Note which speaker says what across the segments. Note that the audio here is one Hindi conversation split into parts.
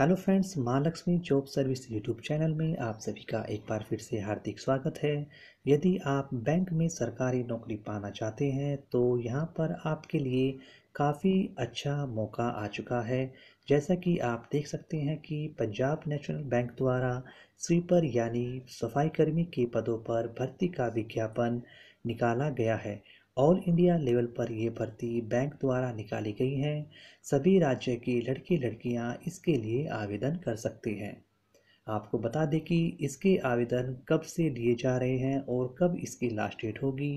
Speaker 1: हेलो फ्रेंड्स माँ Lakshmi job service YouTube channel में आप सभी का एक बार फिर से हार्दिक स्वागत है यदि आप बैंक में सरकारी नौकरी पाना चाहते हैं तो यहाँ पर आपके लिए काफ़ी अच्छा मौका आ चुका है जैसा कि आप देख सकते हैं कि पंजाब नेशनल बैंक द्वारा स्वीपर यानी सफाईकर्मी के पदों पर भर्ती का विज्ञापन निकाला गया है ऑल इंडिया लेवल पर ये भर्ती बैंक द्वारा निकाली गई है सभी राज्य के लड़की लड़कियां इसके लिए आवेदन कर सकते हैं आपको बता दें कि इसके आवेदन कब से लिए जा रहे हैं और कब इसकी लास्ट डेट होगी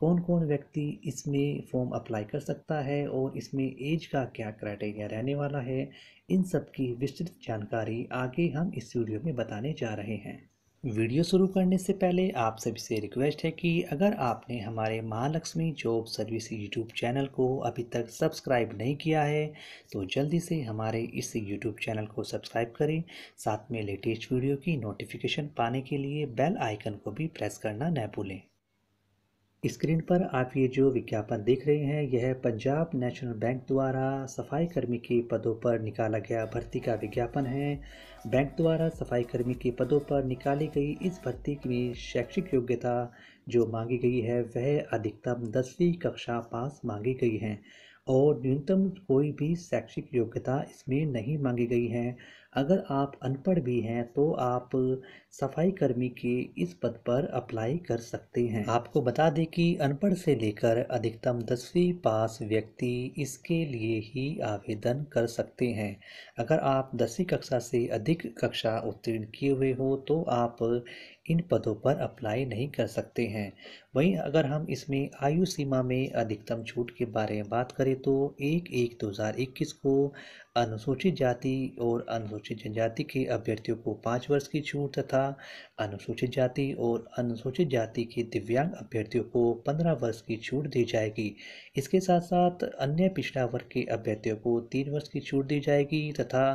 Speaker 1: कौन कौन व्यक्ति इसमें फॉर्म अप्लाई कर सकता है और इसमें एज का क्या क्राइटेरिया रहने वाला है इन सब की विस्तृत जानकारी आगे हम इस वीडियो में बताने जा रहे हैं वीडियो शुरू करने से पहले आप सभी से रिक्वेस्ट है कि अगर आपने हमारे Mahalakshmi job service YouTube channel को अभी तक सब्सक्राइब नहीं किया है तो जल्दी से हमारे इस यूट्यूब चैनल को सब्सक्राइब करें साथ में लेटेस्ट वीडियो की नोटिफिकेशन पाने के लिए बेल आइकन को भी प्रेस करना न भूलें स्क्रीन पर आप ये जो विज्ञापन देख रहे हैं यह पंजाब नेशनल बैंक द्वारा सफाई कर्मी के पदों पर निकाला गया भर्ती का विज्ञापन है बैंक द्वारा सफाई कर्मी के पदों पर निकाली गई इस भर्ती में शैक्षिक योग्यता जो मांगी गई है वह अधिकतम दसवीं कक्षा पास मांगी गई है और न्यूनतम कोई भी शैक्षिक योग्यता इसमें नहीं मांगी गई है अगर आप अनपढ़ भी हैं तो आप सफाई कर्मी के इस पद पर अप्लाई कर सकते हैं आपको बता दें कि अनपढ़ से लेकर अधिकतम दसवीं पास व्यक्ति इसके लिए ही आवेदन कर सकते हैं अगर आप दसवीं कक्षा से अधिक कक्षा उत्तीर्ण किए हुए हो तो आप इन पदों पर अप्लाई नहीं कर सकते हैं वहीं अगर हम इसमें आयु सीमा में अधिकतम छूट के बारे में बात करें तो एक एक दो हज़ार इक्कीस को अनुसूचित जाति और अनुसूचित अनुसूचित जनजाति के अभ्यर्थियों को पाँच वर्ष की छूट तथा अनुसूचित जाति और अनुसूचित जाति के दिव्यांग अभ्यर्थियों को पंद्रह वर्ष की छूट दी जाएगी इसके साथ साथ अन्य पिछड़ा वर्ग के अभ्यर्थियों को तीन वर्ष की छूट दी जाएगी तथा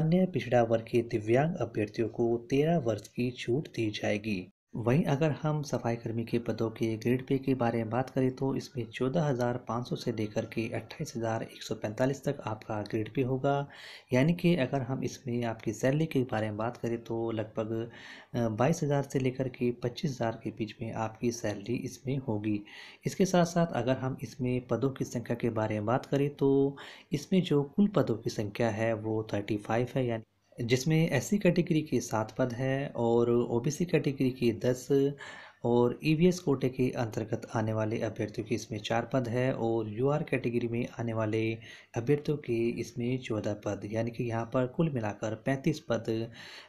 Speaker 1: अन्य पिछड़ा वर्ग के दिव्यांग अभ्यर्थियों को तेरह वर्ष की छूट दी जाएगी वहीं अगर हम सफाईकर्मी के पदों के ग्रेड पे के बारे में बात करें तो इसमें 14,500 से लेकर के 28,145 तक आपका ग्रेड पे होगा यानी कि अगर हम इसमें आपकी सैलरी के बारे में बात करें तो लगभग 22,000 से लेकर के 25,000 के बीच में आपकी सैलरी इसमें होगी इसके साथ साथ अगर हम इसमें पदों की संख्या के बारे में बात करें तो इसमें जो कुल पदों की संख्या है वो थर्टी है यानी जिसमें एस कैटेगरी के सात पद हैं और ओबीसी कैटेगरी के दस और ईवीएस e कोटे के अंतर्गत आने वाले अभ्यर्थियों के इसमें चार पद है और यूआर कैटेगरी में आने वाले अभ्यर्थियों के इसमें चौदह पद यानी कि यहाँ पर कुल मिलाकर पैंतीस पद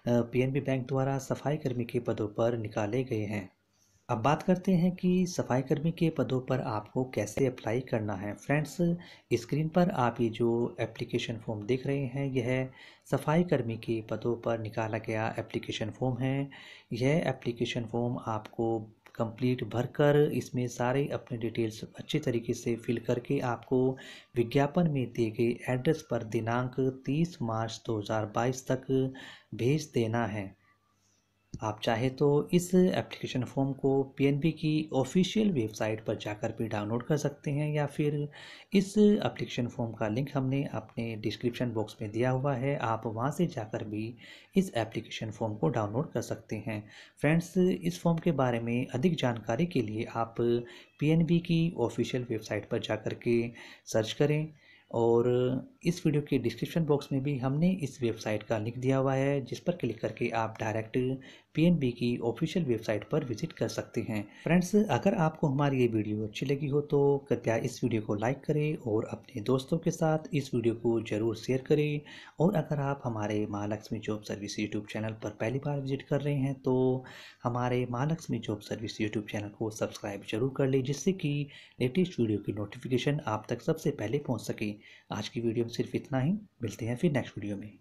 Speaker 1: पीएनबी बैंक द्वारा सफाई कर्मी के पदों पर निकाले गए हैं अब बात करते हैं कि सफाई कर्मी के पदों पर आपको कैसे अप्लाई करना है फ्रेंड्स स्क्रीन पर आप ये जो एप्लीकेशन फॉर्म देख रहे हैं यह सफाई कर्मी के पदों पर निकाला गया एप्लीकेशन फॉर्म है यह एप्लीकेशन फॉर्म आपको कंप्लीट भरकर इसमें सारे अपने डिटेल्स अच्छे तरीके से फिल करके आपको विज्ञापन में दिए गए एड्रेस पर दिनांक 30 मार्च 2022 तक भेज देना है आप चाहे तो इस एप्लीकेशन फॉर्म को पीएनबी की ऑफिशियल वेबसाइट पर जाकर भी डाउनलोड कर सकते हैं या फिर इस एप्लीकेशन फॉर्म का लिंक हमने अपने डिस्क्रिप्शन बॉक्स में दिया हुआ है आप वहां से जाकर भी इस एप्लीकेशन फॉर्म को डाउनलोड कर सकते हैं फ्रेंड्स इस फॉर्म के बारे में अधिक जानकारी के लिए आप पी की ऑफिशियल वेबसाइट पर जाकर के सर्च करें और इस वीडियो के डिस्क्रिप्शन बॉक्स में भी हमने इस वेबसाइट का लिंक दिया हुआ है जिस पर क्लिक करके आप डायरेक्ट पीएनबी की ऑफिशियल वेबसाइट पर विजिट कर सकते हैं फ्रेंड्स अगर आपको हमारी ये वीडियो अच्छी लगी हो तो कृपया इस वीडियो को लाइक करें और अपने दोस्तों के साथ इस वीडियो को जरूर शेयर करें और अगर आप हमारे Mahalakshmi job service YouTube channel पर पहली बार विजिट कर रहे हैं तो हमारे Mahalakshmi job service YouTube channel को सब्सक्राइब जरूर कर लें जिससे कि लेटेस्ट वीडियो की नोटिफिकेशन आप तक सबसे पहले पहुँच सके आज की वीडियो में सिर्फ इतना ही मिलते हैं फिर नेक्स्ट वीडियो में